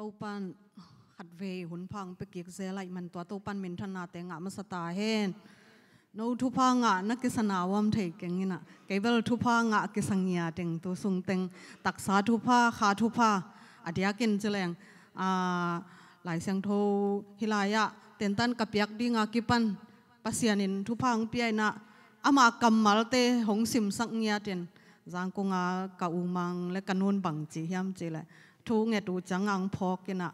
ตปันขัดเวหุนพังไปเกียกเซไลมันตัวตปันมินทนาแตงะมาสตาเฮนนูทุพังะนักกิสนาวมเทกังนี่นะเกเบลทุพังะกิสังยาเต็งตัวสุงเต็งตักษาทุพาขาทุพาอดียกินเจลงอ่าหลายเสียงโทฮิลายะเต็นตันกับยักดีงากิปันปัสยานินทุพังเปียนะอามากำมาลเตหงสิมสังยาเต็นจางกงากะอุมังและกนวนบังจีเฮยมเจลิญทูเ็ดูจังังพอกินะ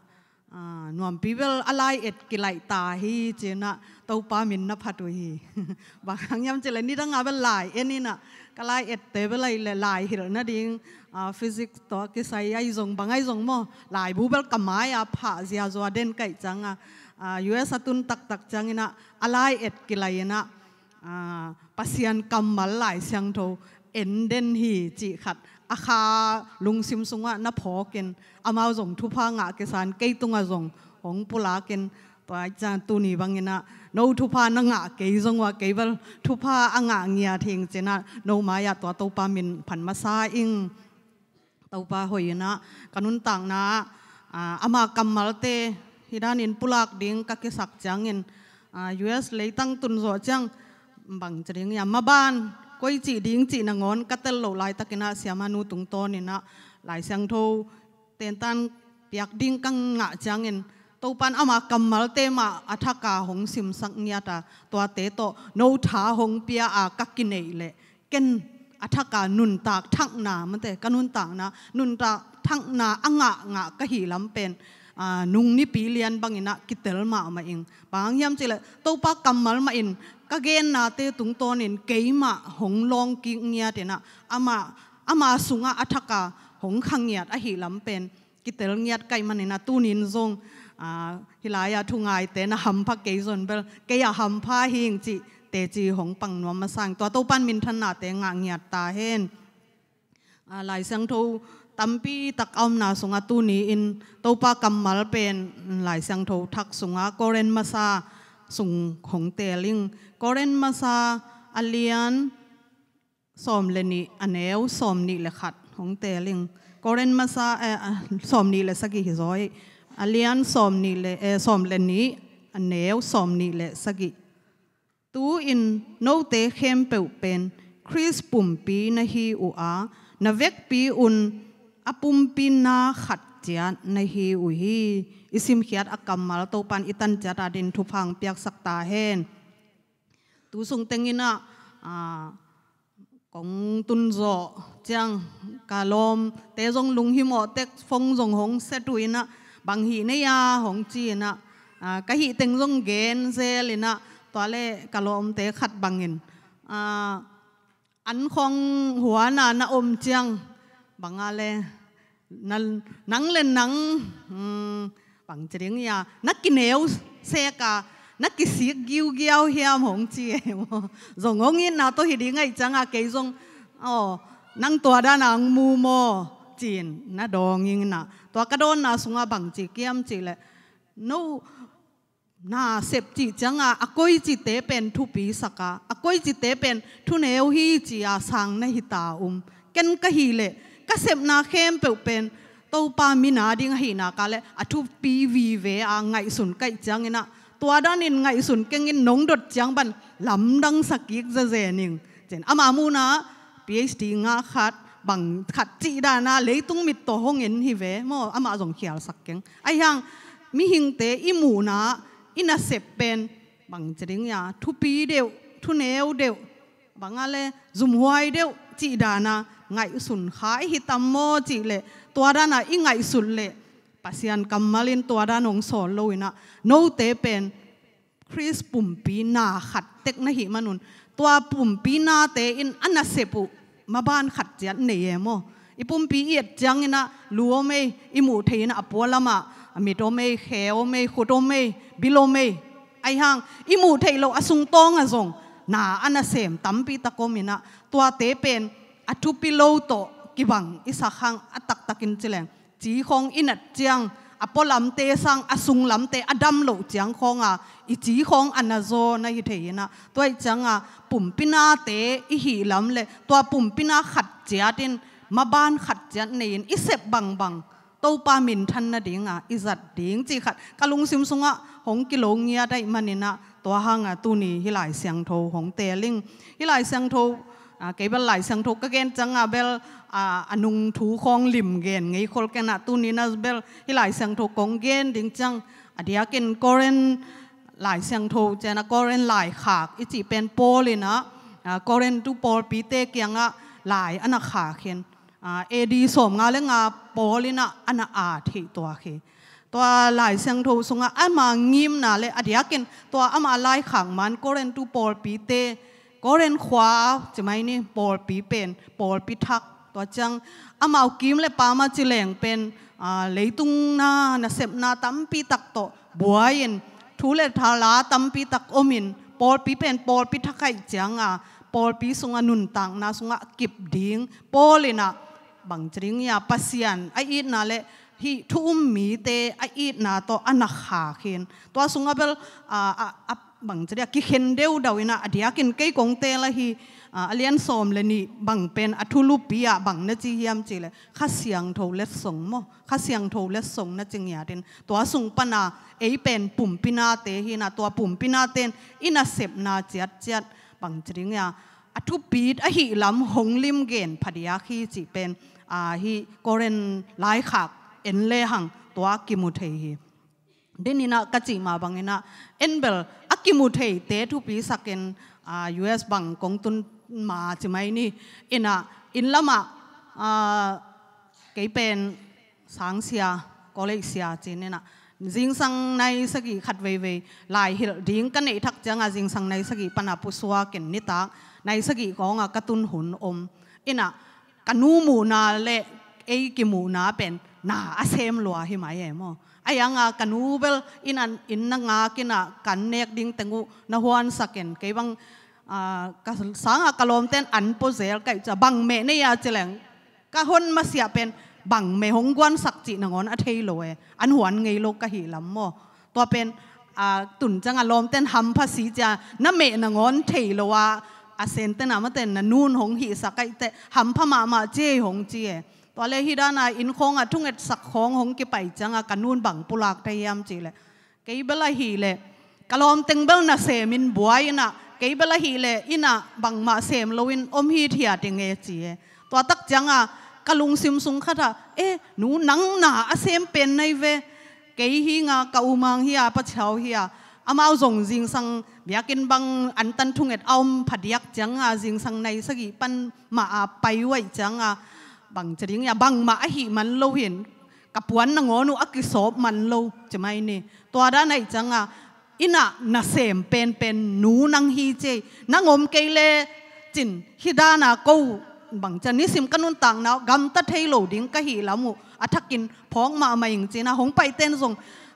นวมพีเวลอะไรเอ็ดกิไลตาฮีเจนะเต้าปามินนพัตุฮีบางครั้งยำเจริญนี่ตั้งงานเป็นหลายเอ็นนี่นะก็าลเอ็ดเตเวลยหลายหิรนะดิ่งฟิสิกส์ตัวกิไซไอซงบางไอซงมอหลายบูเบลกัมายาผาเสียจวเดนไก่จังอ่ะยูเอสตุนตักตักจังนะอะไรเอ็ดกิไลนะปัศยันกัมมาหลายเสียงโตเอ็นเดนฮีจีขัดอาคาลุงซิมซุงะนับพอกินอามาส่งทุพางะเกสานเกตุงะส่งของปุลากินตัวอาจารย์ตูนีบางนะโนทุพานังะเกยจงว่าเกยบลทุพาอังะเงียเทงเจนะโนมายาตัวโตปามินผันมาซาอิงโตปาหอยนะกนุนต่างนะอามากรรมมลเตฮิดานินปุลากดิงกักเกสักจังเงินยูเอสเลยตั้งตุนโซจังบังจริงยามมาบ้านก้อยจีดิ้งจีนงอนกัตเตลโลลายตะกินาเสียมานูตุงโตนี่นะหลายเสียงโทเตนตันเปียกดิ้งกังงะจังเงินตัวปันอามากำมัลเตมาอัฐกาหงสิมสังเนียตาตัวเตโตโนทาหงเปียอากักกินเอเลเกันอัฐกานุนตากทักนามันแต่กนุนตากนะนุนตากทักนาอ่างะงะกะหีลำเป็นนุงนี่ปีเลียนบางอินะกิเตลมามาเองบางยามจิเลตัวปักำมัลมาอินก็เกณฑ์นาเตตุงตัวนินเกมาหงลองกิงเงียดนะอามาอามาสุงอาอัตกาหงขังเงียดอหิลำเป็นกิตเตลเงียดไกมันนะตูนินซงฮิลายาทุงไงเตนะหำพักเกย์นเปลเกยหำพาหิงจิเตจีหงปังนวมมาสั่งตัวตปันมินทนาเตงะเงียดตาเห็นอาลายเซงทูตัมปีตักอมนาสุงะตูนี้อินตปากัมมลเป็นหลายสังทูทักสุงะโกเรนมาซาสุงของเตลิงก็เรนมาซา อเลียนสอมเลนีอเนวสอมนี่เลขัดของเตลิงก็เรนมาซาเอสอมนี่เลสกิี่ร้อยอเลียนสอมนี่เลเอสอมเลนีอเนวสอมนี่เลสกิี่ตูอินโนเตเข้มเปิวเป็นคริสปุ่มปีนาฮีอูอานาเวกปีอุนอปุ่มปีนาขัด chiat na hi u hi isim khiat mal to pan itan chata din thu phang piak sakta hen tu sung tengina à cũng tuân rõ chang cả lom tế dòng lùng hi mọ tế phong dòng hong sẽ tui na bằng hi này à hong chi à, na à cái hi tiếng dòng gen xe lên na tòa lệ cả lom tế khát bằng in à anh không hóa na na om chang bằng à nắng nắng lên nắng bằng chỉ tiếng ya nắc cái nếu xe cả nắc cái xe giu giu hiam hong chi rồi ngon yên nào tôi hiểu ngay chẳng à cái dùng ờ nắng tua đã là mù mờ chín na dong yên na tua cái đó na sung à bằng chỉ kiếm chỉ lệ nô, na sep chi chang a à, akoi à chi te pen thu pi saka akoi chi te pen thu neu hi chi a à, sang na hi ta um ken ka hi le ก็เสพนาเข้มเปลวเป็นตัวปามินาดิ้งหินากาเลอทุปีวีเวอ่างไงสุนไกจังเนะตัวด้านนี้ไงสุนเก่งนงดดจังบันลำดังสกิกจะเจนิงเจนอามามูนะชดีงาขัดบังขัดจีดานาเลยตุ้งมิดตัวห้องเงินฮิเวมออามาจงเขียวสักเก่งไอ้ยังมิหิงเตอิมูนะอินาเสพเป็นบังจริงยาทุปีเดียวทุเนวเดียวบังอะไรจุมหวเดียวจีดานาไงสุนขายหิตมโมจิเลตัวด้านไหนไงสุนเลปัสยันกัมมาลินตัวด้านองสอนเลยนะโนเตเป็นคริสปุ่มปีนาขัดเต็กนะหิมันุน ตัวปุ่มปีนาเตอินอันนั้นเสปุมาบ้านขัดเจียนเนยโมอีปุ่มปีเอ็ดจังนะลัวไม่อีหมูเทนอปัวละมามีโตไม่เขวไม่ขุดไม่บิโลไม่ไอหังอีหมูเทโลอสุงตองอะงนาอันนั้นเสมตั้มปีตะโกมินะตัวเตเป็น a thu pilo to ki bang isa khang atak takin chileng chi khong inat chiang apolam te sang asung lam te adam lo chiang khong a i chi khong anazo na hi theina toi changa pumpina te i hi lam le to pumpina khat chiatin ban khat chiat nein i sep bang bang to pa min than na ding a izat ding chi khat kalung sim sunga hong ki lo ngia dai manina to hanga tu ni hilai siang tho hong te ling hilai siang tho กบลายสังทกเกนจังอาเบลอนุงถูคองลิมเกนไ้คนกันะตุนี้นะเบลที่หลายสังทกของเกนดิงจังอดีกินกอรนหลายสังทกเจนะกอรนหลายขากอิจิเป็นโปลินะกอรนตุปอลปีเตเกียงอะหลายอนาขาเขนเอดีสมงาเลงาโปลินะอันอาทิตัวเขตัวหลายเสียงโทสงอะอามางิมนะเลยอดีกินตัวอามาลายขางมันกอรนตุปอลปีเตก็เรนขวาจะไม่นี่ปอลปีเป็นปอลปีทักตัวจังอามากิมและปามาจิแหลงเป็นเลยตุงนานะเสบนาตั้มปีตักโตบัวยินทุเลทาลาตั้มปีตักอมินปอลปีเป็นปอลปีทักไก่จังอ่ะปอลปีสุงอนุนตังนาสุงอกิบดิงปอลยนะบังจริงยาปัสยันไออีนาเลฮีทุ่มมีเตไออีนาโตอนาคาเขนตัวสุงอเบลอ่าบังจะเรียกิเห็นเดียวดาวินาอดียกินเกยกงเตละฮีอเลียนสอมเลนี่บังเป็นอัทุลุปียบังนจีเยียมจีเลยข้าเสียงโทเลสดสงมอข้าเสียงโทเลสดสงนะจึงยาเดนตัวสุงปนาเอเป็นปุ่มปินาเตฮีนาตัวปุ่มปินาเตนอินาเสบนาเจียดเจียดบังจริงยาอัทุปีดอหิลำหงลิมเกนพดียขีจีเป็นอาฮีกเรนไลขากเอ็นเลหังตัวกิมุเทฮีเดนินากจิมาบังเนะเอ็นเบล ki mu thei te thu pi saken a us bang kong tun ma chi mai ni ina in lama a cái pen sáng sia college sia chin na jing sang nai sagi khat ve ve lai hil ding kan nei thak changa jing sang nai sagi pana pu suwa ken ni ta nai sagi ko nga katun hun om ina kanu mu na le ei ki mu na pen na asem lua hi mai emo อยังอาะกันูเบลอินันอินนังอาะกินอ่ะันเนกดิ้งเตงูนหัวนสักเองคือังอากัสังอ่ะกลอมเตนอันโพเซลก็จะบังเมเนียเจลังก็หุ่นมาเสียเป็นบังเมหงวนสักจีนงอนอเทโลเออันหัวนไงโลกก็หิลัมโอตัวเป็นอาตุนจังอ่ลอมเตนหำภาษีจะน้าเมนงอนเทโลวาอาเซนเตนอ่ะมเต้นนูนหงหิสักกัอเตหำพม่ามาเจหงเจวันเลฮิดานาอินคงอ่ะทุ่งเอ็ดสักของหงกิไปจังอ่ะกันนูนบังปุลักแต่ยามจีเลยเกยเบลฮีเลยกลอมเต็งเบลน่ะเซมินบัวอินะเกยเบลฮีเลยอินะบังมาเซมลวินอมฮีเทียติงเอจีตัวตักจังอ่ะกะลุงซิมซุงค่ะเอ๊ะหนูนังหนาอาเซมเป็นในเวกิฮิงากะอุมังฮียปะเชาฮียอามาส่งจิงสังเบียกินบังอันตันทุงเอ็ดอมผัดยักจังอ่ะจิงสังในสกิปันมาไปไว้จังอ่ะบังจริงยาบังมาอหิมันโลเห็นกับปวนนงอนุอักิสอบมันโลจะไม่เนี่ยตัวด้านในจังอ่ะอินะนาเสมเป็นเป็นหนูนังฮีเจนังอมเกเลจินฮิดานาโกบังจะนนิสิมกันนุนต่างนะกำตะเทโลดิ้งกะหีละมูอัทกินพ้องมาไม่ยิงจีนะหงไปเต้นทรง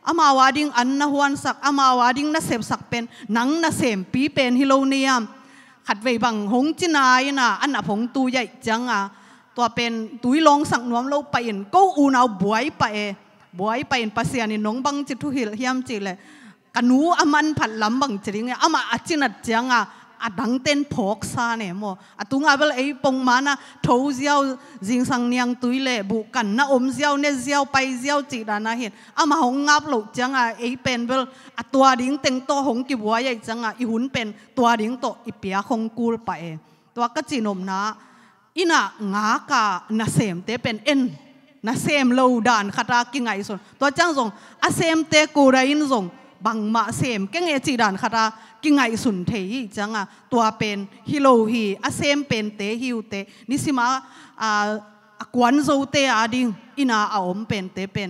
อามาวาดิ้งอันนหวนสักอามาวาดิ้งนาเสมสักเป็นนังนาเสมปีเป็นฮิโลเนียมขัดไวบังหงจินายนะอันนะงตูใหญ่จังอ่ะตัวเป็นตุยลงสังนวมเราไปเห็นก็อูนเอาบวยไปบวยไปเห็นภาษาเนี่ยน้องบังจิตทุหิลเฮียมจิเลยกันูอามันผัดลำบังจิริงเนี่ยอามาอจินัดจังอ่ะอดังเต้นพอกซาเนี่ยโมออตุงอาเบลไอปงมานะทูเจียวจิงสังเนียงตุยเลยบุกันนะอมเจียวเนี่ยเจียวไปเจียวจิดานะเห็นอามาหงงับหลุจังอ่ะไอเป็นเวลอตัวดิ้งเต็งโตหงกิบววใหญ่จังอ่ะอีหุ่นเป็นตัวดิ้งโตอีเปียคงกูลไปตัวก็จีนมนะอินะงากานาเซมเตเป็นเอ็นนาเซมเลวดานคาตากิงไงส่วนตัวจ้างส่งอาเซมเตกูไรนส่งบังมาเซมแกงเอจีดานคาตากิงไงสุนเทยจังอ่ะตัวเป็นฮิโลฮีอาเซมเป็นเตฮิวเตนิสิมาอ่ากวนโซเตอาดิงอินาอาอมเป็นเตเป็น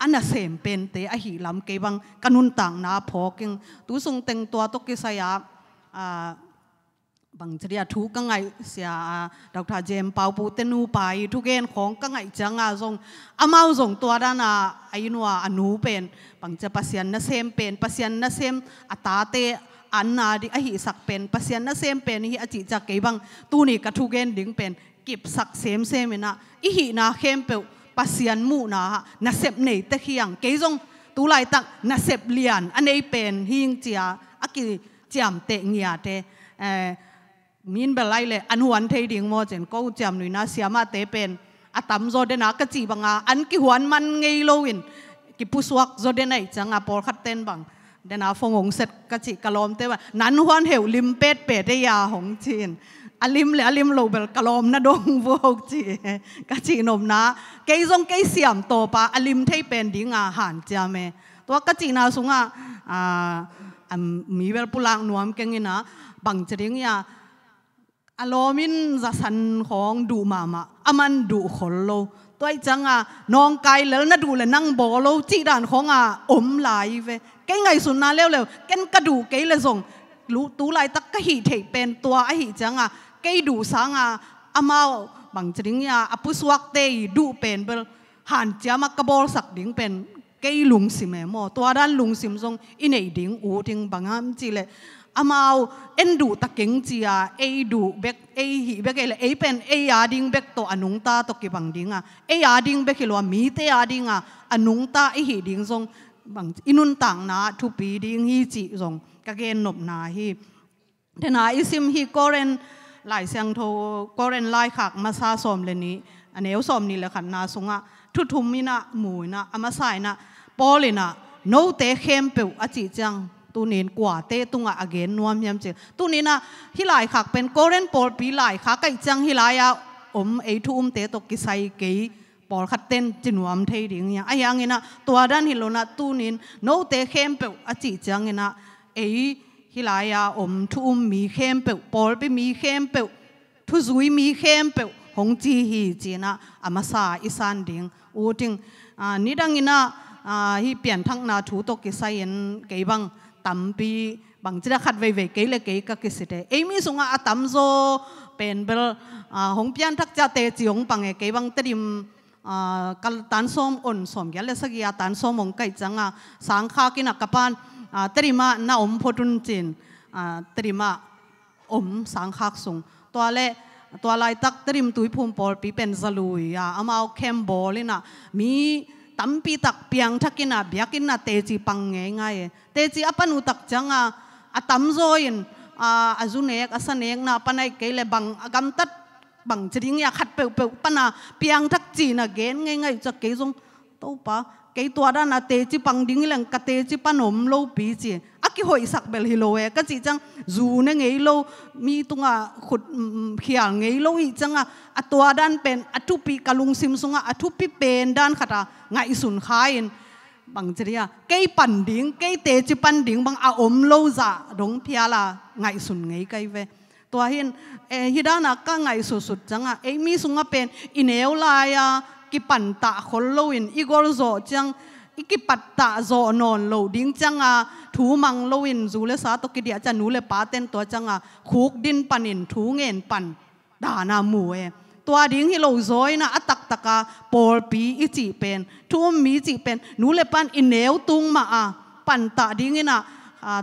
อันนัเซมเป็นเตอหิลำเกบังกันุนต่างนาพอกิงตุสงเต็งตัวตกิสยาอ่าบางทีทุกก็ไงเสียดอกทาเจมเปาปูเตนูไปทุกเกณฑ์ของก็ไงจังอาทรงอามาส่งตัวด้านอาอุนัวอนูเป็นบางจะปัสยันนเซมเป็นปัสยันนเซมอัตาเตอันนาดิอหิสักเป็นปัสยันนเซมเป็นหิอจิจักเกบังตูนี่กับทุกเกณฑ์ดิ่งเป็นกิบสักเซมเซมนะอิหินาเข้มเปวปัสยันมูนาะนเซมเนตะเคียงเกยทรงตูไลตักนเซบเลียนอันนี้เป็นหิงเจียอากิจีมเตเงียเตมินเบลัเลยอันหวนเทดิงโมเจนก็จำหนุนะเสียมาเตเป็นอาตำมโจเดนักจีบังอาอันกี่หวนมันไงโลวินกิพุสวกโจเดนัยจังอาปอลัดเต้นบังเดนาฟงงเสร็จกจิกะลอมเตว่านั้นหวนเหวลิมเป็ดเป็ดได้ยาของจีนอลิมเลยอลิมโลเบลกะลอมนะดงวกจีกจีนมนะเกยซงเกยเสียมโตปาอลิมเทเป็นดิงอาหารจาเมตัวกจีนาสุงอ่ามีเวลปุลังนวมเก่งนะบังจริงยาอารมินจะสันของดูมามะอามันดูขนโลตัวจังอ่ะน้องไกลแล้วน่ะดูเลยนั่งบอโลจีด่านของอ่ะอมลหลเวแกไงสุนนาเล็วๆแกนกระดูกเกละส่งรู้ตูวไาลตักก็หีเทเป็นตัวไอหีจังอ่ะแกดูสังอ่ะอามาบางจริงอ่ะอพุสวักเตยดูเป็นเบลหันเจ้ามากระบอกสักดิ่งเป็นแกลุงสิแม่หมอตัวด้านลุงสิมทงอินเอดิ่งอูดิ่งบางอัามจีเลย amau endu taking chia a du bek a hi bek ele a pen a yading bek to anung ta to ki bang dinga a yading bek lo mi te yadinga anung ta a hi ding zong bang inun tang na thu pi ding hi chi zong ka gen nop na hi thena isim hi koren lai sang tho koren lai khak ma sa som le ni aneu som ni la khan na sunga thu thum mi na mu na ama sai na polina no te khem pe a chi chang ตูนินกว่าเตตุงอาเกนนวมยำเจตูนินะฮิลายขักเป็นโกเรนปอลปีหลายขกไกจังฮิลายอ่ะอมไอทุมเตตกิไซเกปอลขัดเต้นจินวมเทดิงยังไอยังนะตัวด้านฮิโลนะตูนินโนเตเข้มเปอจิจังนะไอฮิลายอ่ะอมทุมมีเข้มเปอปอลไปมีเข้มเปอทุซุยมีเข้มเปอหงจีฮีจีนะอามาซาอิสานดิงอูดิงอ่านี่ดังอินะเปลี่ยนทั้งน a t ท u to ki s เ i ็นเกยบังตัมปีบางทีเราขัดไวๆไว้เกลเกลก็กิสิเดเอ้มีสุงอาตัมโซเป็นเบลฮงพียันทักจะเตจิงปังเอเกบังตริมกัลตันสมออนสมยันเลสกีาตันสมองไก่จังอ่ะสังขากินักกปบนตีิมาหน้าอมพดุนจินตีิมาอมสังขากสุงตัวเล่ตัวลายตักตีิมตุยพูมปอลปีเป็นสลุยอ่ะอามาเอาเข้มบอลเลยนะมี pi tak piang thakina biakina techi pangnge ngai techi apanu tak changa atam zoin a azunek asanek na panai kele bang agam tat bằng chỉ những khát bèo bèo pan à piang thắc chi na gen ngay ngay cho cái dung tàu pa cái tua đó là tê pang ding những lần cái tê chỉ pan ôm lâu bì chỉ กิหอยสักเบลฮิโลเอก็จีจังรูนไงโลมีตุงอ่ะขุดเขียงไงโลอีจังอ่ะตัวด้านเป็นอัตุปีกะลุงซิมซุงอ่ะอัตุปีเป็นด้านขตาไงสุนขายบางจริ่ะเกยปั่นดิ่งเกยเตจิปั่นดิ่งบางอาอมโลจะาดงพิอาลาไงสุนไงไกเวตัวเห็นเอฮิดานักก็ไงสุดๆจังอ่ะเอ้มีสุงอ่ะเป็นอินเอลายอ่ะกิปั่นตะคนโลอินอีกอลโซจัง iki patta zo non lo ding changa thu mang lo in zu le sa to ki dia cha nu le pa ten to changa khuk din panin thu ngen pan da na mu e to ding hi lo zoi na atak taka por pi i chi pen thu mi chi pen nu le pan in neu tung ma a pan ta ding ina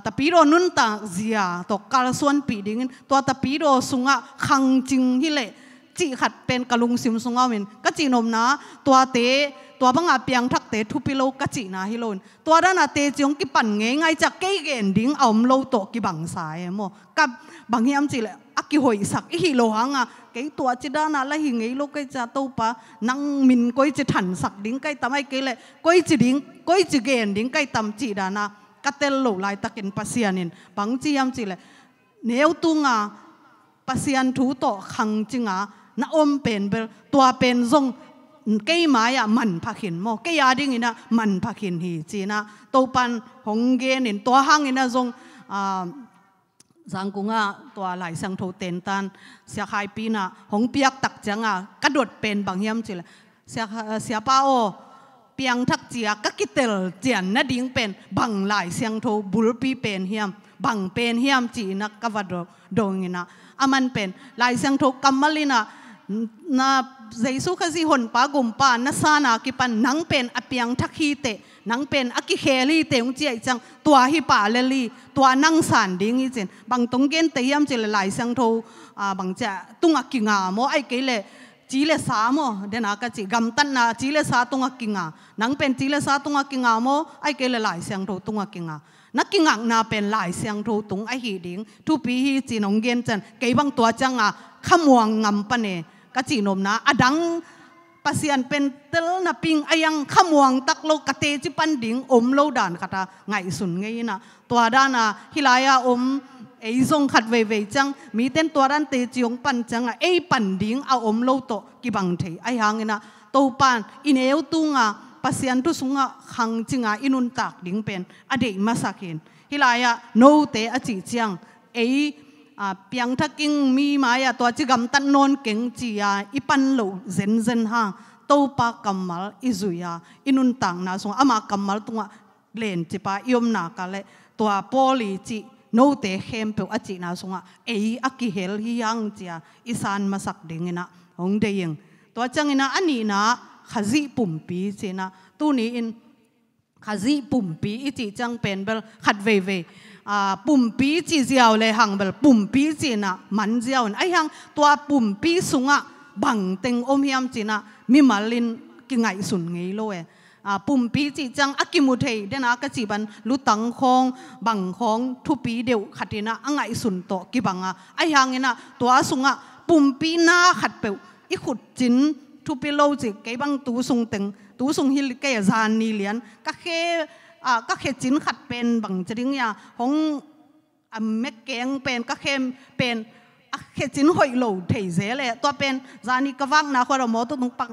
tapi ro nun ta zia to kal suan pi ding to tapi ro sunga khang ching hi le chi khat pen kalung sim sunga min ka chi nom na to te ตัวบังอาเปียงทักเตทุปิโลกจินาฮิโลนตัวด้านาเตจงกิปั่นเงยไงจากเกยเกนดิ้งเอาโลโตกิบังสายโมกับบางทีอันจีเลยอักกิหอยสักอีฮิโลหังอ่ะเกยตัวจีด้านาละหิงเงยโลกยจะตัวปะนังมินก้อยจีถันสักดิ้งไกตั้มไอเกยเลยก้อยจีดิ้งก้อยจีเกนดิ้งไกตั้มจีดานากัตเตลโลไลตะกินปัสยานินบางจีอันจีเลยเนื้อตุงอ่ะปัสยานทูโตขังจิงอ่ะน้าอมเป็นเบลตัวเป็นทรงกี่ยมายะมันพักหินโมกี่ยาดิ่งนะมันพักหินฮีจีนะตัวปันหงเกนินตัวห้างอินะจงอ่าสังกุงะตัวหลายสังทูเตนตันเสียใายปีนะหงเปียกตักจังอ่ะกระโดดเป็นบางเฮียมจีเลยเสียเสียป้าโอเปียงทักเจียกกิเตลเจียนนัดิ่งเป็นบางหลเยียงทูบุลปีเป็นเฮียมบางเป็นเฮียมจีนักวาดโดงินะอามันเป็นหลเยียงทูกัมมลินะนะใจสุขสิหนปากุมปานนซานากิปันนังเป็นอเปียงทักฮีเตนังเป็นอกิเคลีเตงเจียจังตัวฮิปาเลลีตัวนังสันดิ้งอีจจนบางตรงเกนเตียมเจลหลายสังโทอ่าบางจะตุงอกิงาโมไอเกเลจีเลสามอเดนากจิกำตันนาจีเลสาตุงอกิงานังเป็นจีเลสาตุงอกิงาโมไอเกเลหลายสังโทตุงอกิงานักกิงังนาเป็นหลายเสียงทูตุงไอหีดิงทุปีฮีจีนองเกนจันเกบังตัวจังอ่ะขมวงงำปะเน ka chi na adang pasian pen tel na ping ayang khamuang tak lo kate chi pan ding om lo dan kata ngai sun ngei na twa dana hilaya om ei zong khat ve ve chang mi ten tua ran te chiong pan chang a ei pan ding a om lo to ki bang thei ai hang na to pan in eu tu nga pasian tu sunga khang chinga inun tak ding pen ade masakin hilaya no te achi chiang ei à piang thắc kinh mi mai à tua chỉ gam tan non kinh chi à ipan lo zen zen ha tàu pa kamal izuya à, inun tang na sung ama kamal tunga à, len chi pa yom na ka le tua poli chi no te hem pe achi na à, sunga e aki hel hi yang chia isan masak dingina hong de yeng tua changina ani na khazi pumpi na, tu ni in khazi pumpi ichi chang pen bel khat ve ve à bùm pí chỉ giàu lệ hàng bel bùm pí chỉ na mặn giàu ai hàng tua bùm pí sung á bằng tình ôm hiam chỉ na mi mà lên cái ngày sùn nghỉ lôi à bùm pí chỉ chẳng ác kim thầy đến à cái chỉ bàn lú tăng khong bằng khong thu pí đều khát na anh ngày sùn to cái bằng á anh hàng na tua sung á bùm pí na khát bèo ít khụt chín thu pí lâu chỉ cái bằng tú sung tình tú sung hi cái giàn ni liền các khi à ờ, các khét chín khát bền bằng chữ tiếng nhà hong à mẹ keng bền các khem bền à khét chín hội lộ thể dễ lệ to bền ra ni các vang na khoa mô tu nung bằng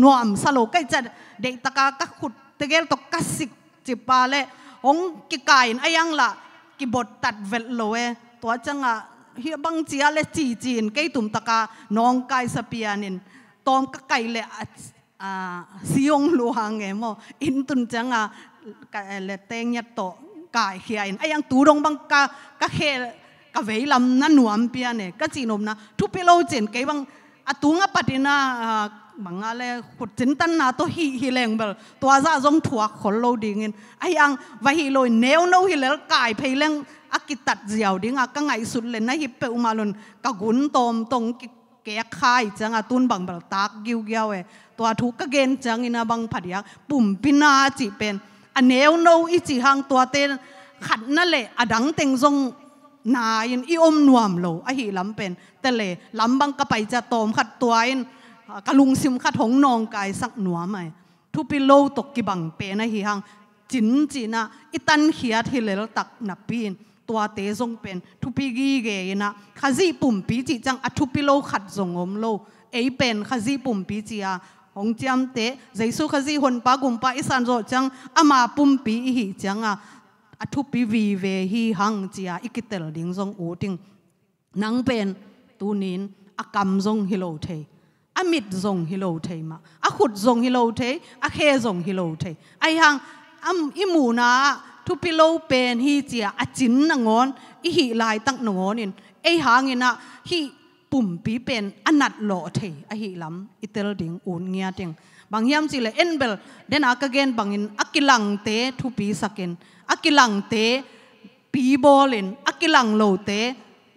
nuông sa lô cái chân để tất cả các khụt tự gel to các sik chỉ ba lệ hong cái cái ai ăn là cái bột tạt vẹt lô e to chăng à hi băng chia lệ chỉ chín cái tụm tất cả nong cái sa pianin tom các cái lệ à siong luang em mo in chăng à กเลเตงยตโตกายเขียนไอ้ยังตูรงบังกะกะเขกะเวลำนั่นหนวมเปียเนี่ยกะจีนมนะทุเปโลเจนเกบังอตูงอปดินาบังอะไรขุดจินตันนาตัวฮีฮีแรงเบลตัวซาจงถั่วขนโลดีเงินไอ้ยังวะฮีโลเนวโนฮีแล้วกายเพลงอากิตัดเจียวดิงอ่ะก็ไงสุดเลยนะฮิปเปอุมาลุนกะกุนตอมตรงแก้ไขจังอาตุนบังเบลตากกิ้วเกี้ยวเอตัวทุกกะเกณฑ์จังอินาบังผัดยาปุ่มปินาจิเป็นอันเวโนอีจีหางตัวเต้นขัดนั่นแหละอดังเต็งจงนายนอีอมนวมโลอหิลำเป็นแต่เลยลำบังกะไปจะตอมขัดตัวเองกะลุงซิมขัดหงนองกายสักหนัวไหมทุปิโลตกกิบังเปนะหิหังจินจีนะอิตันเขียดฮิเลลตักนับปีนตัวเตจงเป็นทุปิกีเกยนะขจีปุ่มปีจิจังอทุปิโลขัดจงอมโลเอเป็นขจีปุ่มปีจีอา hong chiam te jaisu khazi hon pa gum pa isan ro chang ama pum pi hi changa athu pi vi ve hi hang chia ikitel ding jong u ting nang pen tu nin akam jong hi lo the amit jong hi lo the ma a khut jong hi lo the a khe jong hi lo the ai hang am imu na thu pi lo pen hi chia a chin na ngon i hi lai tak ngon in ai hang ina hi pum pi pen anat lo the a hi lam itel ding un ngia bang yam chi le enbel den ak again bangin akilang te thu pi sakin akilang te pi bolin akilang lo te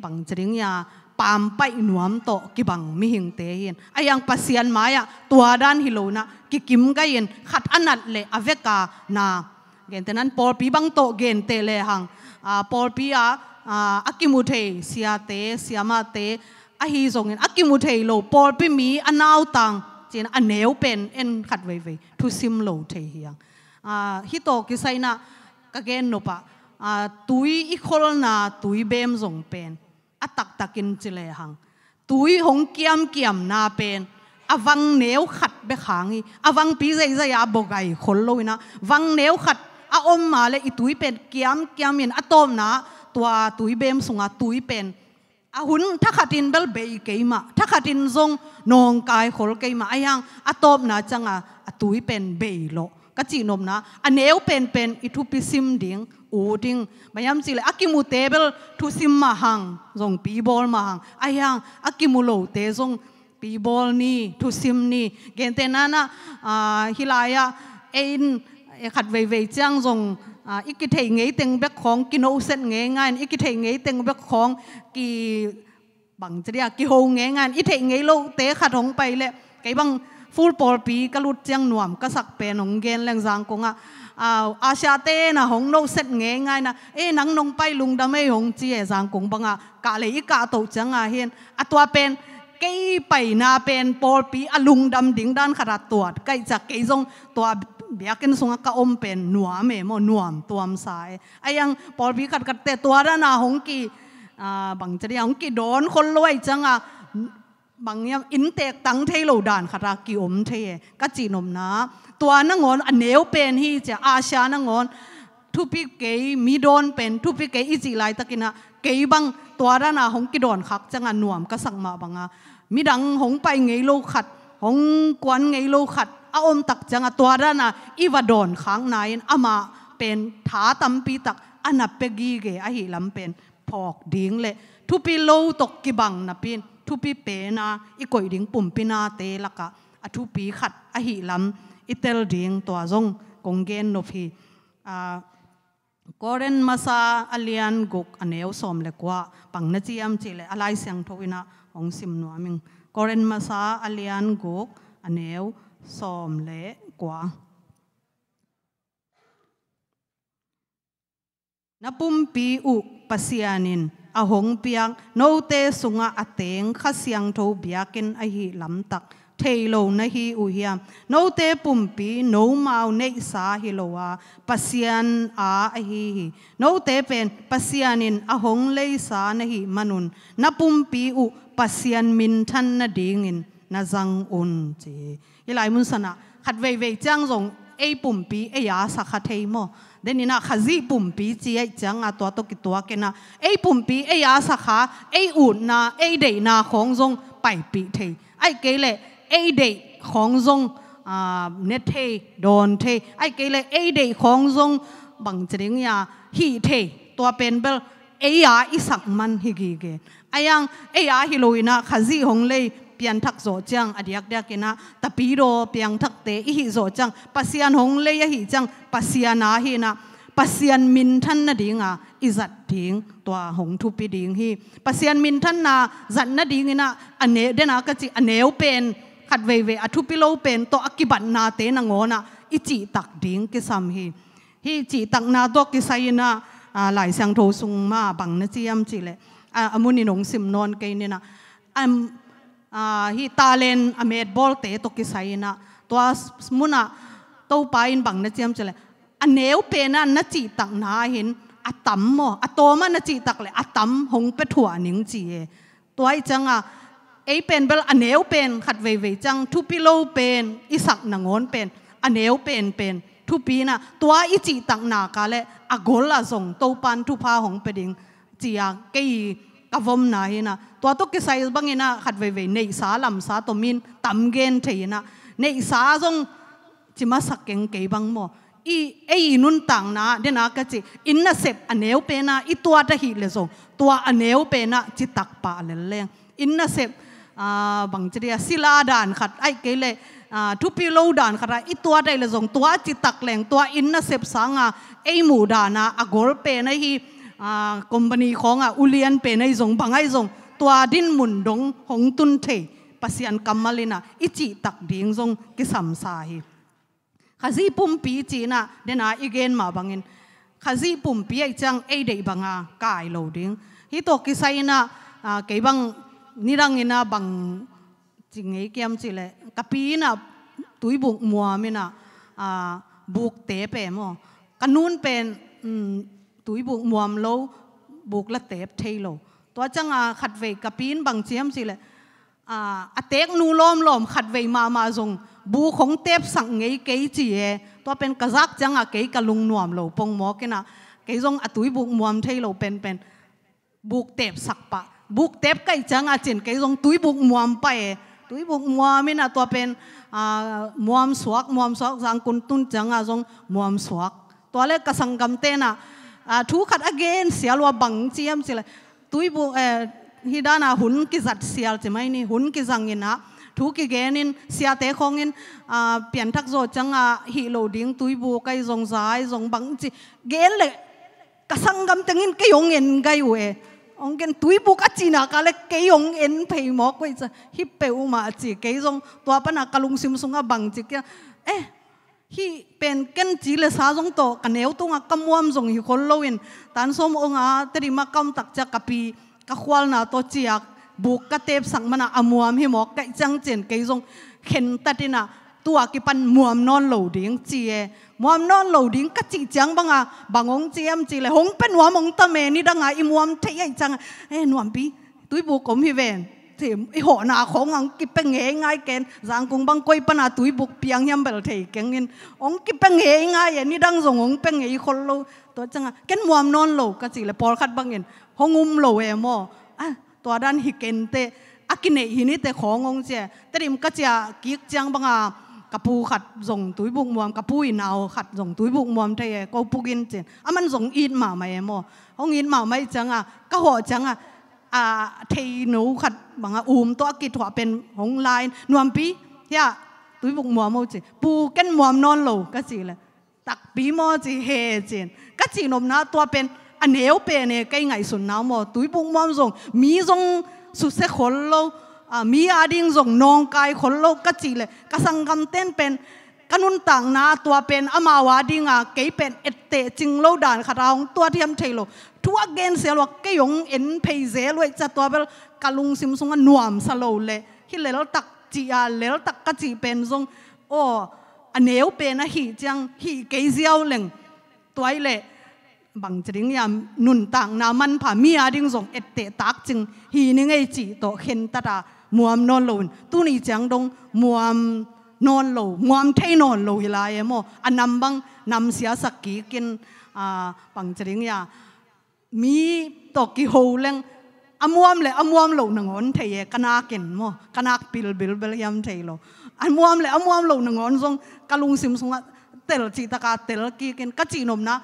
bang chring ya pam nuam to ki bang mi hing te hin ayang pasian maya tua dan hi na ki kim ga yin khat anat le aveka na gen tenan por pi bang to gen te le hang a ah, por pi a ah, akimu the sia te siama a hi zong in akimuthei lo por pi mi anaw tang chin a neu pen en khat ve ve thu sim lo thei hiang a hi to ki sai na ka gen no pa a tui i khol na tui bem zong pen a tak takin chile hang tui hong kiam kiam na pen avang neu khat be khangi avang pi zai zai a bogai khol loina wang neu khat a om ma le i tui pen kiam kiam in atom na tua tui bem sunga tui pen à hun thắc hạt in bel bay cái mà thắc hạt in zong nong cái khổ cái mà ai hang à top na chăng à à túi pen bay lo cái chỉ nom na à nếu pen pen ít thu sim ding u ding bây giờ chỉ là akimu table thu sim mà hang zong pi ball mà hang ai hang akimu lo te zong pi ball ni thu sim ni gen te na na à hilaya ein e khát về về chăng zong à ít cái thấy ngay tiếng bẹc khong kí nấu sen ngay ít cái thấy ngay tiếng bẹc khong kí bằng chỉ là kí hậu ngay ngan ít thấy ngay lâu té khát hong bay lệ cái bằng full ball pi cái lút chăng nuam cái sắc bè nong gen leng giang công à à asia te na hong nấu sen ngay ngan na nắng nang bay lùng đam ấy hồng chi ở giang công bằng à cả ít cả tổ chăng à hiền à tua pen cái bảy na pen ball pi à lùng đam đỉnh đan khát tuột cái chắc cái zong tua บียกันสงกะอมเป็นนัวเมมอนัวตัวมสายไอยังปอบีกัดกัดเตะตัวด้านหนาหงกีอ่าบางจะได้หงกีโดนคนรวยจังอ่ะบางยังอินเตกตั้งเทโลดานคารากิอมเทกะจีนมนะตัวนงอนอเนวเป็นฮีจะอาชานงอน ทุพิเกยมีโดนเป็นทุพิเกยอีจีไลตะกินะเกยบังตัวด้านหน้าหงกีโดนคักจังอ่ะนวมกะสังมาบังอ่ะมีดังหงไปไงโลขัดงกวนไงโลขัดอาอมตักจังตัวด้านะอีวดอนข้างนายอามาเป็นถาตัมปีตักอันนับเปกีเกอหิลำเป็นพอกดิงเลทุปีโลตกกิบังนะปินทุปีเปนะอีกอยดิงปุ่มปินาเตละกะอทุปีขัดอหิลำอิเตลดิงตัวจงกงเกนนพีอ่าก o r e n masa alian guk aneu วส m le kwa p a n g n จ chiam c เ i l e alai siang thoina ม o n g ม i m กเรนมาซาอาเลียนกุกอันเอวสอมเละกว่านับปุ่มปีอุปัสยานินอาหงเปียงโนเตสุงะอเตงข้สียงทูเบียกินอหิลำตักเทโลนหฮอุเฮียมโนเตปุ่มปีโนมาวเนสาฮิโลวาปัสยานอาอหิฮีโนเตเป็นปัสยานินอาหงเลสานหิมนุนนับปุ่มปีอุ pasian min than na ding in na zang un chi ilai mun sana khat ve ve chang zong ei pum pi e ya sa kha thei mo den ina khazi pum pi chi ai chang a to to ki to ke na ei pum pi e ya sa kha ei u na ei de na khong zong pai pi thei ai ke le ei de khong zong à net thei don thei ai ke le ei de khong zong bằng chring ya hi thei to pen bel AI isak man hi gi ge ayang AI hi loina khazi hong lei pian thak zo chang adiak dia kina tapi ro piang thak te hi zo chang pasian hong ya hi chang pasiana hi na pasian min than na dinga izat ding twa hong thu pi ding hi pasian min than na zat na ding ina ane na ka chi aneu pen khat ve ve athu pi lo pen to akiban na te na ngona ichi tak ding ke sam hi hi chi tak na do ki sai na าหลายสังโทสุงมาบังนะเจียมจีเลยอามุนีนงสิมนอนกันนี่นะอันฮิตาเลนอเมดบอลเตะตกิไซนะตัวมุนะตัวไปินบังนะเจียมจีเลยอันเนวเป็นอันนะจีตักนาเห็นอัตมมออัตโตมันะจีตักเลยอัตมหงเปถั่วหนิงจีตัวไอจังอ่ะไอเป็นเบลอันเนวเป็นขัดเวเวจังทุปิโลเป็นอิสักนงอนเป็นอันเนวเป็นเป็นทุปีนะตัวอิจิตังนาคาเลอโกลละส่งตัวปันทุพาของเปดิงจียกีกวมนาเฮนะตัวตุกไซบังเฮนะขัดเวเวในสาลัมสาตมินตัมเกนเทยนะในสาทรงจิมาสักเก่งเกบังโมอีไอีนุนต่างนะเดนะกจิอินนะเซบอเนวเปนะอีตัวตะหิเลสรงตัวอเนวเปนะจิตักปาเลเลงอินนะเซบอ่าบังจริยศิลาดานขัดไอเกเลทุพิโลดานค่ะอีตัวใดละจงตัวจิตตักแหลงตัวอินนะเสพสังอ่ะไอหมูดานะอากอลเปนไอฮีคอมพานีของอ่ะอุเลียนเปนไอจงบังไอจงตัวดินหมุนดงหงตุนเทปัสยันกัมมาลินะอิจิตักดิ่งจงกิสัมสาฮีขจีปุ่มปีจีน่ะเดน่าอีเกนมาบังเงินขจีปุ่มปีไอจังไอเดบังอ่ะกายโลดิ่งฮิโตกิไซน่ะอ่าเกบังนิรังเงินะบังจิงไอ้เกมจิเลยกะปีน่ะตุยบุกมัวมิน่ะอ่าบุกเตะเปมอกะนูนเป็นอืมตุยบุกมัวมโลบุกละเตะเทโลตัวจังอาขัดเวกะปีนบังเจียมจิเลยอ่าอเตกนูล้อมล้อมขัดเวมามาจงบูของเตปสังไงเกจีเอตัวเป็นกะซักจังอาเกกะลุงนวมโลปงหมอกินะเกยจงอตุยบุกมัวมเทโลเป็นเป็นบุกเตปสักปะบุกเตปไก่จังอาจินเกยจงตุยบุกมัวมไป tui bu muam in atwa à, pen muam suak muam suak zang kun tun chang a à zong muam suak to à, le ka sangam te na thu khat again sialwa bang chiam chile tui bu hi dana hun ki zat sial che mai ni hun ki zang ina thu ki gen in sia te khong in pian thak zo chang a hi lo ding tui bu kai zong zai zong bang chi gen le ka sangam tengin ke yong en gai we ông gen túi bu cái gì nào cái cái ông en phải mỏ quay ra hít bê mà chỉ cái giống tua bên nào cái lung sim sung bằng chỉ kia ê hi pen ken chỉ là sao giống to cái nếu tung cái muam giống hi khôn lâu in tan som ông à từ mà cam tắc chắc cái cái khoal nào to chiak bu cái tép sang mà na amuam hi mỏ cái chăng chén cái giống khen ta đi na ตัวกิปันมวมนอนหลดิงเจียมวมนอนหลดิงกะจีจังบังอ่ะบางองเจียมจีเลยหงเป็นหัวมงตะเมนี่ดังอ่ะอีมวมเทยจังเอ้นวมปีตุยบุกมฮิเวน thì họ na khó ngang kịp bên nghe ngay kén rằng cùng băng quay bên à túi bục piang nhầm bel thấy kén nên ông kịp bên nghe ngay ni đang dùng ông bên nghe khôn lâu tôi chẳng à kén muam non lâu cái gì là bỏ khát băng nên hong um lâu em à ah, tôi đang hi kén te akin này hi ni khó ngang chứ tại vì cái gì kiếc chẳng băng à กะปูขัดส่งตุยบุกมวมกะปูอินเอาขัดส่งตุยบุกมวมใจก็ปุกินเจนอ่ะมันส่งอินมาไหมมอห้องอินมาไหมจังอ่ะก็หัวจังอ่ะอ่าเทนูขัดบังอ่ะอูมตัวกิถั่วเป็นหงลายนวมปีเฮียตุยบุกมวมเอาเจปูกันมวมนอนโลก็จีเลยตักปีมอจีเฮเจนก็จีนมนะตัวเป็นอันเอวเป็นเนี่ยใกล้ไงสุนน้ำมอตุยบุกมวมส่งมีส่งสุดเสขนโลมีอาดิงส่งนองกายขนโลกกจีเลยกสังกำเต้นเป็นกนุนต่างนาตัวเป็นอมาวาดิงอ่ะเกยเป็นเอตเตจิงโลด่านคาราองตัวเทียมเทโลทัวเกนเสียลวกเกยงเอ็นเพยเซลวยจะตัวเป็นกลุงซิมซงนวมสโลเลยฮิเลลตักจีอาเลลตักกจีเป็นซงโออันเนวเป็นนะฮีจังฮีเกยเซียวเล่งตัวเล่บางจริงยามนุนต่างนามันผ่ามีอาดิงส่งเอตเตตักจึงฮีนี่ไงจีโตเข็นตามัวมนอนโลนตู้นี่จังดงมัวมนอนโลมัวมเทนอนโลฮิลายเอโมอันนำบังนำเสียสักกีกินอ่าปังจริงยามีตอกกิโฮเลงอมวมเลยอมวมโลนงอนเทยกนากินโมกนักปิลบิลเบลยามเทโลอันมวมเลยอมวมโลนงอนทรงกะลุงซิมทรงเตลจิตกาเตลกีกินกะจีนมนะ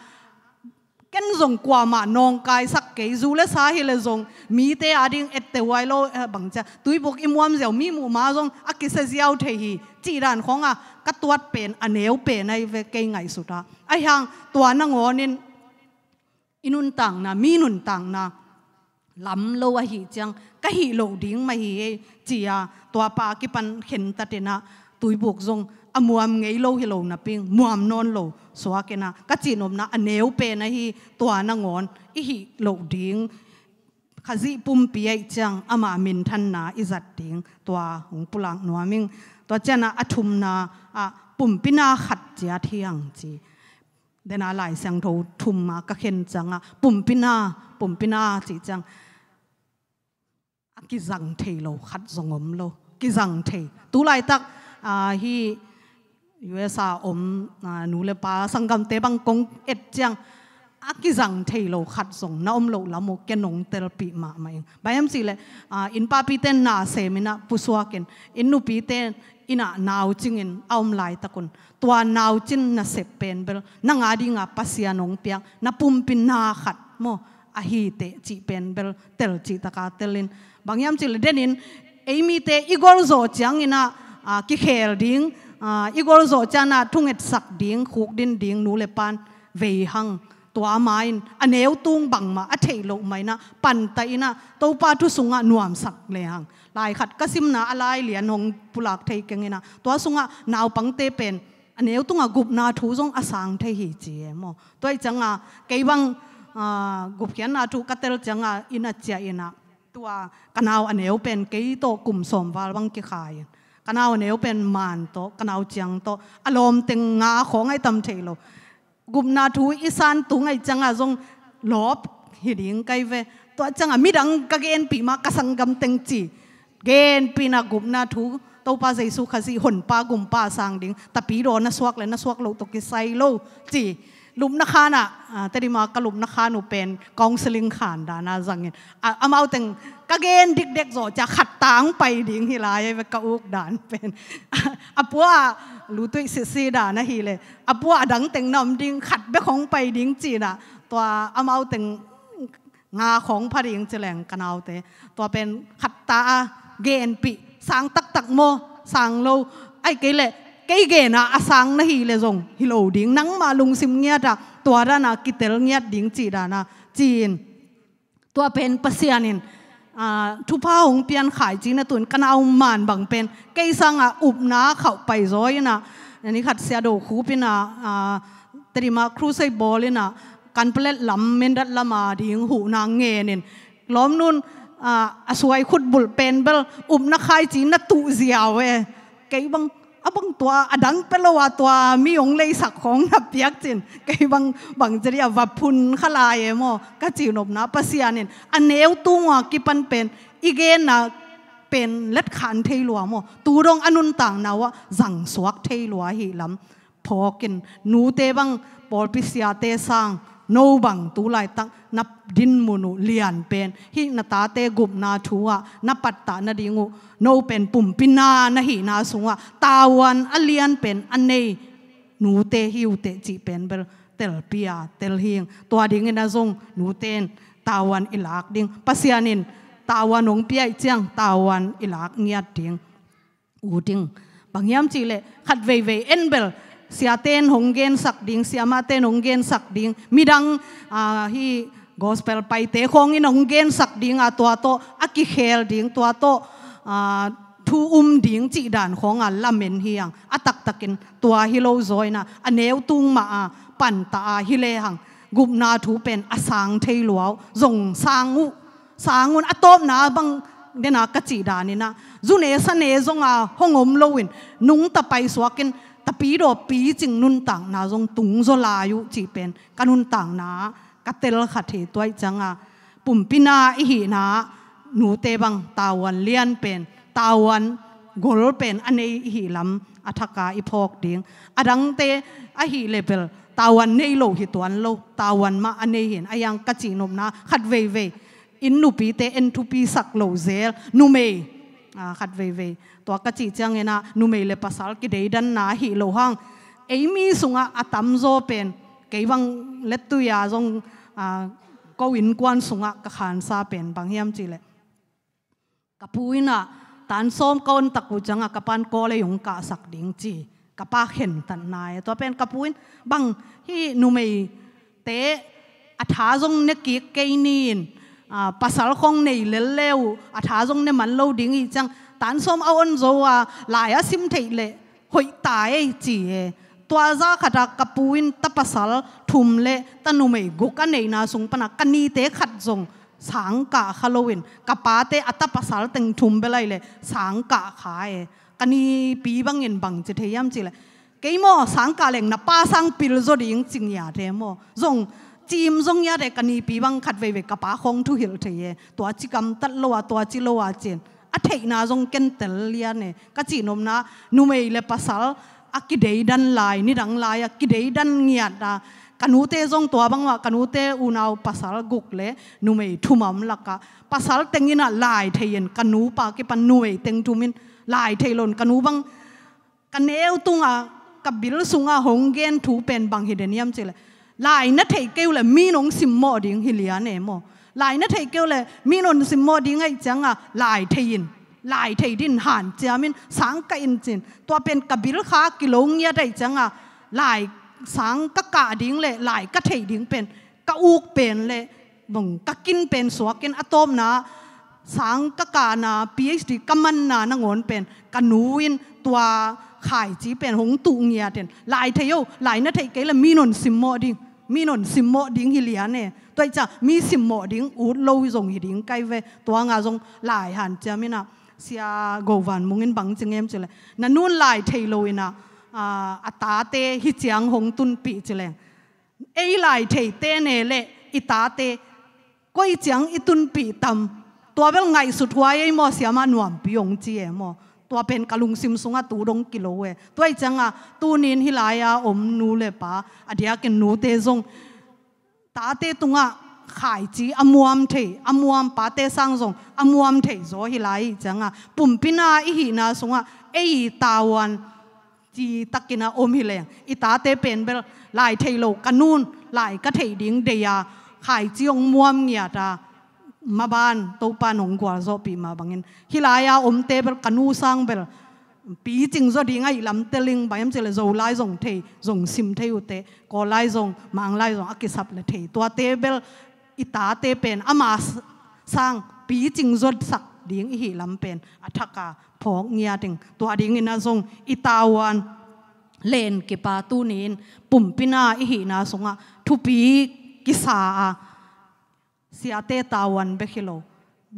ken zong quả ma nong kai sắc ke zu le sa hi le zong mi tế te ading et tế wai lo eh, bang cha tui bok im wam dẻo mi mu ma zong a ki se ziaw the hi chi ran khong à cắt tuat pen a neu pe nai ve ke ngai su ta a hang tua na nên inun tang na mi nun tang na lam lâu a hì chăng cái hì lo ding ma hì chi à tua pa ki pan khen ta te na tui bok zong muam ngei lo hi lo na ping muam non lo soa ke na ka chi nom na aneu pe na hi tua na ngon i hi lo ding khazi pum pi ai chang ama min than na izat ding tua hung pulang nuaming tua chana athum na a pum pina khat cha thiang chi dena lai sang tho thum ma ka khen changa pum pina pum pina chi chang ki zang thei lo khat zongom lo ki zang thei tu lai tak a hi USA om à, nu le pa sangam te bang kong et chang akizang thailo khat song na om lo lamo kenong therapy ma mai bayam si le in pa pi ten na semina puswa ken in nu pi ten ina nau chingin aum lai takun tua nau chin na se pen bel na nga di nga pasia nong piang na pum pin na khat mo a hi te chi pen bel tel chi taka telin bangyam chi le denin Amy te igor zo chiang ina ki khel ding อีกอลโซจานาทุ่งเอ็ดสักดิ้งคุกดินดิ้งนูเลปันเวหังตัวไม้อันเอวตุงบังมาอัเทโลไม่นะปั่นต่อินะตัวปาทุสุงะนวมสักเลยหังลายขัดกสิมนาอะไรเหรียญองปุลักเทกังนะตัวสุงะนาวปังเตเป็นอันเอวตุงะกุบนาทุซงอสังเทหิเจมอตัวจังอะเกวังกุบเขียนนาทุกัตเตลจังอะอินะเจียอินะตัวกนาวาอันเอวเป็นเกยโตกลุ่มสมวาลวังกิขายกันเอาเนียวเป็นมานโตกันเอาจังโตอารมณ์เต็งงาของไอ้ตำเทโลกุมนาทูอีสานตุงไอ้จังอาจงลอบหิดิงไกเวตัวจังอามิดังกะเกนปีมากะสังกำเต็งจีเกนปีนากุมนาทูตัวปาใจสุขสิหนปากุมปาสางดิงตะปีโดนสวกเลยนสวกโลตกิไซโลจีลุมนาคานะแต่ดีมากลุมนาคานูเป็นกองสลิงขานดานาจังเงินอามาเอาแต่งกะเกนเด็กๆโอจะขัดตังไปดิ่งฮิลายไปกะอุกดานเป็นอปัวรู้ตัวสิสีดานะฮีเลยอปัวดังแต่งนำดิ่งขัดไปของไปดิ่งจีน่ะ ตัวอามาเอาแต่งงาของพระดิ่งจะแหลงกันเอาแต่ตัวเป็นขัดตาเกนปิสางตักตักโมสางโลไอ้เกลเลกีเกณฑอะสังนะฮีเลยงฮิโลดิงนังมาลุงซิมเงียดะตัวด้านะกิเตลเงียดดิงจีดานะจีนตัวเป็นปเซียนินทุพ้าองเปียนขายจีนตุนกันเอาหมานบังเป็นกี่สังอุบนาเข้าไปร้อยนะอันนี้ขัดเสียดูคูปินะตรีมาครูใส่บอลเลยนะการเปลดลำเมนดัลมาดิงหูนางเงเนินล้อมนุ่นอ่าสวยขุดบุลเป็นเบลอุบนาขายจีนะตุเสียวเอ้ไกบังบังตัวอดังเปลวตัวมีองเลสักของนับเปียกจินกบังบังจะเรียกว่าพุนขลายเอมอก็จิวนบนะปัสยานินอันเนวตัวกิปันเป็นอีเกนนะเป็นเล็ดขันเทลัวมอตูดองอนุนต่างนาวะสั่งสวกเทลัวหิลำพอกินนูเตบังปอลปิสยาเตสังโนบังตูไลตักนับดินมุนุเลียนเป็นฮินตาเตกุบนาทัวนปัตตานดิงูโนเป็นปุ่มปินานะหินาสงวะตาวันอเลียนเป็นอันเนหนูเตหิวเตจีเป็นเบลเตลเปียเตลเฮียงตัวดิ่งนาซงหนูเตนตาวันอิลักดิ่งปัสยานินตาวันองเปียเจียงตาวันอิลักเงียดดิ่งอูดิ่งบางยามจีเลขัดเวเวเอ็นเบลเสียเต้นหงเกนสักดิงเสียมาเต้นหงเกนสักดิงมีดังอฮีกอสเปลไปเตะคงอินหงเกนสักดิงอาตัวโตอักิเคลดิงตัวโตทูอุ้มดิงจีดานของอัลละเมนเฮียงอตักตะกินตัวฮิโลโซยนะอันเนวตุงมาปั่นตาฮิเลหังกุบนาทูเป็นอสังเทหยวส่งสางอุสางอุนอตนาบังเดนากจีดานี่นะจุเนสเนซงอาหงอมโลวินนุงตะไปสวกินตะปีดอปีจึงนุนต่างนาจงตุงโซลายุจีเป็นกันุนต่างนากะเตลขัดเหตัวจังอ่ะปุ่มปินาอิหินาหนูเตบังตาวันเลียนเป็นตาวันกลเป็นอันนี้หิลำอัฐกาอิพอกดิงอดังเตอหิเลเบลตาวันในโลหิตวันโลตาวันมาอันนี้เห็นอายังกะจีนมนาขัดเวเวอินนูปีเตเอ็นทูปีสักโลเซลนูเมขัดเวเวตัวกจิจังเงนะนูเมเลปัสสาวะกิเดดันนาฮิโลหังเอมีสุงะอัตัมโซเป็นเกวังเลตุยาจงก็วินกวนสุงะกขานซาเป็นบางเฮียมจีเลยกับปุยน่ะตานส้มก้นตะกุจังะกับปันโกเลยยงกะสักดิ่งจีกับป้าเห็นตันนายตัวเป็นกับปุยบังที่นูเมเตะอัฐาจงเนกิเกนิน à pasal khong nei le leu a à, tha jong ne man lo ding i chang tan som a on zo a à, lai a sim thei le hoi ta e chi e tua za khata kapuin ta pasal thum le ta nu mei gu ka na sung pana kani te khat jong sáng cả Halloween kapa te ata pasal teng thum belai le sáng cả kha e kani pi bang in bang che theyam chi le keimo sáng cả leng na pa sang pil zo ding ching ya re mo jong chim zong ya de kani pi bang khat ve về ka pa khong thu hil the ye to chi kam tat lo wa to chi lo wa chen a na zong ken tel lia ne ka chi nom na nu mei le pasal a ki dei đan lai ni dang lai a ki dei dan ngia da kanu te zong to bang wa kanu te u nau pasal gục le nu mei thu mam la ka pasal tengina lai theyen kanu pa ki pan nu mei tiếng tu min lai tung à, bang kaneu sung à sunga gen thu pen bang hideniam chile ลายนัทเกี่ยวเลยมีนงสิมอดิ้งฮิลิอันเอ๋มลายนัทเกี่ยวเลยมีนงสิมอดิ้งไอเจังอ่ะหลายทียินลายทียินหันเจ้ามินสังกินจินตัวเป็นกบิลขากิโลงยาได้จังอ่ะหลายสังกะกะดิ้งเลยหลายกะเทียดิ่งเป็นกะอูกเป็นเลยบังกะกินเป็นสวกินอะตอมนะสังกะกะนะพีเอชดีกัมมันนะนังอนเป็นกันนูอินตัวขายจีเป็นหงตุงยาเด่นลายเทียวลายนัทเกี่ยวเลยมีนงสิมอดิ้ง mi non simmo ding hi lian ne toi cha mi simmo ding u lo zong hi ding kai ve to nga zong lai han cha mi na sia go van mungin bang ching em chule na nun lai thei lo ina a à. ata à, à te hi chiang hong tun pi chule ei lai thei te ne le ita te koi chiang itun pi tam to bel ngai su thwai mo siama nuam piong chi emo ตัวเป็นกะลุงซิมซุงะตูดงกิโลเวตัวไอจังอ่ะตูนินฮิลายาอมนูเลปะอเดียกินนูเตซงตาเตตุงอ่ะขายจีอมวมเทอมวมปาเตสังซงอมวมเทโซฮิลายจังอ่ะปุ่มปินาอิหินาซงอ่ะเอตาวันจีตะกินาอมฮิเลงอิตาเตเป็นเบลลายเทโลกันูนลายกะเทดิงเดียขายจีองมวมเงียตามาบานตัวปานงกว่าโซปีมาบังเงินฮิลายาอมเตเบลกันูสังเบลปีจิงโซดีไงลำเตลิงไปยมเจเลโซไลซงเทซงซิมเทอุเตก็ไลซงมังไลซงอักิสับเลเทตัวเตเบลอิตาเตเป็นอามาสังปีจิงโซสักดิ้งหิลำเป็นอัฐกาพอกเงียดิงตัวดิ้งอินาซงอิตาวันเลนกิปาตูนินปุ่มปินาอิหินาสงะทุปีกิสา si ate tawan bekilo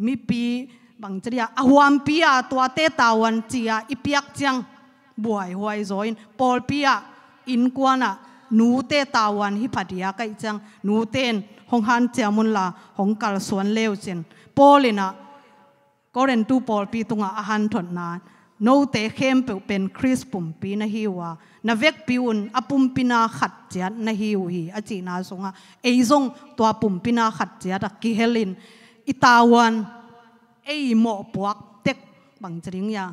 mi pi bang chria ahuam pia tua ate tawan chia ipiak chang buai huai zoin pol pia in kwana nu te tawan hi phatia kai chang nu ten hong han chamun la hong kal suan leu chen polina koren tu pol pi tunga ahan thon na โนเตเข้มเป็นคริสปุมปีนฮิวานาเวกปิวนอปุมปินาขัดเจียนฮิวฮีอจีนาสงะเอซงตัวปุมปินาขัดเจียนกิเฮลินอิตาวันเอโมปวกเต็กบังจริงยา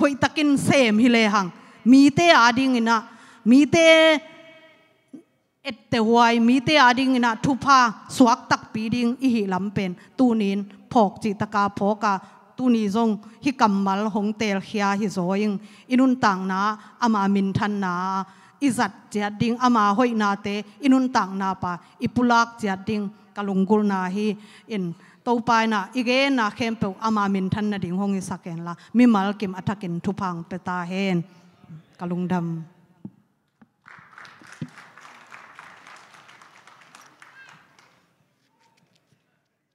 หุยตะกินเซมฮิเลหังมีเตอาดิงนะมีเตเอตเตไวมีเตอาดิงนะทุพาสวกตักปีดิงอิฮิลำเป็น ตูนินพอกจิตกาพอกาตุนีจงฮิกำมัลหงเตลเฮียฮิโซยิงอินุนต่างนาอามามินทันนาอิจัดเจีดิงอามาหอยนาเตอินุนต่างนาปะอิปุลักเจีดิงกลุงกุลนาฮีอินตัวไปนะอีกเองนะเข้มเปอามามินทันนาดิงหงอิสักเองละมิมัลกิมอัตกินทุพังเปตาเฮนกลุงดำ